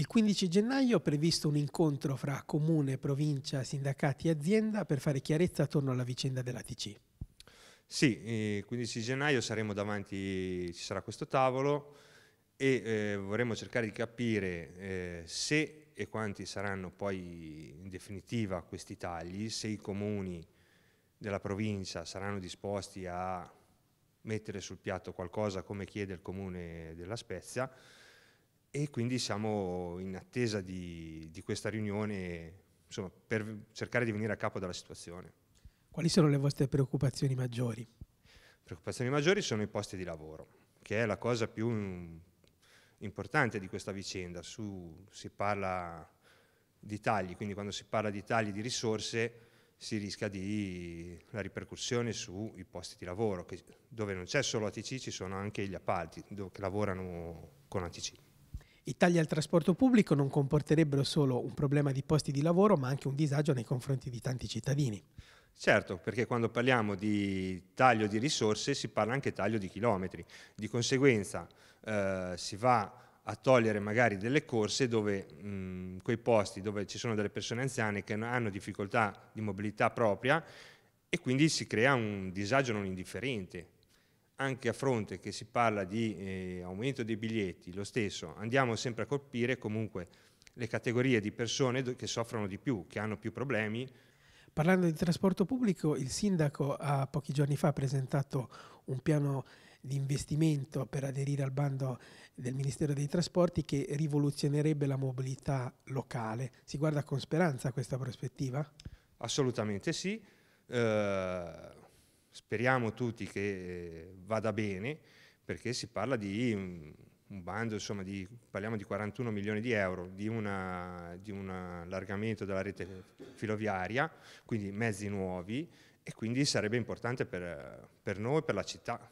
Il 15 gennaio è previsto un incontro fra comune, provincia, sindacati e azienda per fare chiarezza attorno alla vicenda dell'ATC. Sì, eh, il 15 gennaio saremo davanti, ci sarà questo tavolo e eh, vorremmo cercare di capire eh, se e quanti saranno poi in definitiva questi tagli, se i comuni della provincia saranno disposti a mettere sul piatto qualcosa come chiede il comune della Spezia, e quindi siamo in attesa di, di questa riunione insomma, per cercare di venire a capo della situazione. Quali sono le vostre preoccupazioni maggiori? Preoccupazioni maggiori sono i posti di lavoro, che è la cosa più importante di questa vicenda. Su, si parla di tagli, quindi quando si parla di tagli di risorse si rischia di la ripercussione sui posti di lavoro, che, dove non c'è solo ATC ci sono anche gli appalti, dove, che lavorano con ATC. I tagli al trasporto pubblico non comporterebbero solo un problema di posti di lavoro, ma anche un disagio nei confronti di tanti cittadini. Certo, perché quando parliamo di taglio di risorse si parla anche taglio di chilometri, di conseguenza eh, si va a togliere magari delle corse dove mh, mm, quei posti dove ci sono delle persone anziane che hanno difficoltà di mobilità propria e quindi si crea un disagio non indifferente anche a fronte che si parla di eh, aumento dei biglietti, lo stesso, andiamo sempre a colpire comunque le categorie di persone che soffrono di più, che hanno più problemi. Parlando di trasporto pubblico, il sindaco ha pochi giorni fa presentato un piano di investimento per aderire al bando del Ministero dei Trasporti che rivoluzionerebbe la mobilità locale. Si guarda con speranza a questa prospettiva? Assolutamente sì. Eh Speriamo tutti che eh, vada bene, perché si parla di un bando, insomma, di, parliamo di 41 milioni di euro, di, una, di un allargamento della rete filoviaria, quindi mezzi nuovi, e quindi sarebbe importante per, per noi, per la città,